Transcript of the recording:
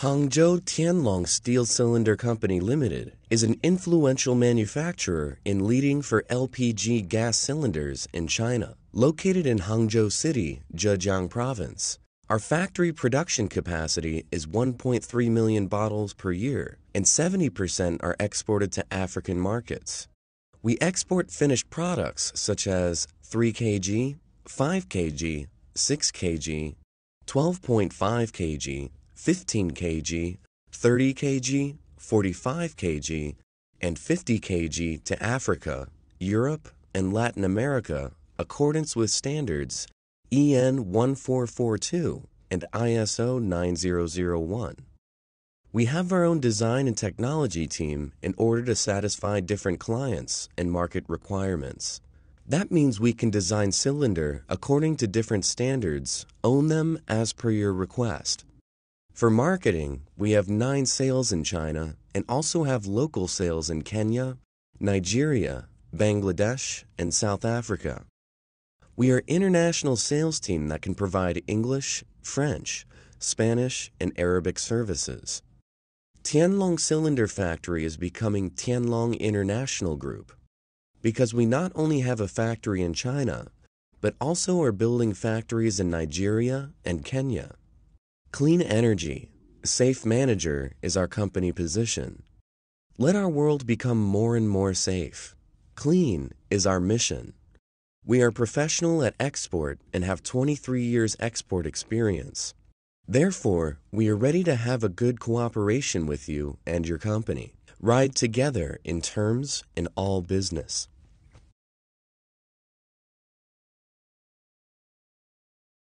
Hangzhou Tianlong Steel Cylinder Company Limited is an influential manufacturer in leading for LPG gas cylinders in China. Located in Hangzhou City, Zhejiang Province, our factory production capacity is 1.3 million bottles per year, and 70% are exported to African markets. We export finished products such as 3 kg, 5 kg, 6 kg, 12.5 kg, 15 kg, 30 kg, 45 kg, and 50 kg to Africa, Europe, and Latin America, accordance with standards EN 1442 and ISO 9001. We have our own design and technology team in order to satisfy different clients and market requirements. That means we can design cylinder according to different standards, own them as per your request, for marketing, we have nine sales in China and also have local sales in Kenya, Nigeria, Bangladesh, and South Africa. We are international sales team that can provide English, French, Spanish, and Arabic services. Tianlong Cylinder Factory is becoming Tianlong International Group because we not only have a factory in China, but also are building factories in Nigeria and Kenya. Clean energy, safe manager is our company position. Let our world become more and more safe. Clean is our mission. We are professional at export and have 23 years export experience. Therefore, we are ready to have a good cooperation with you and your company. Ride together in terms in all business.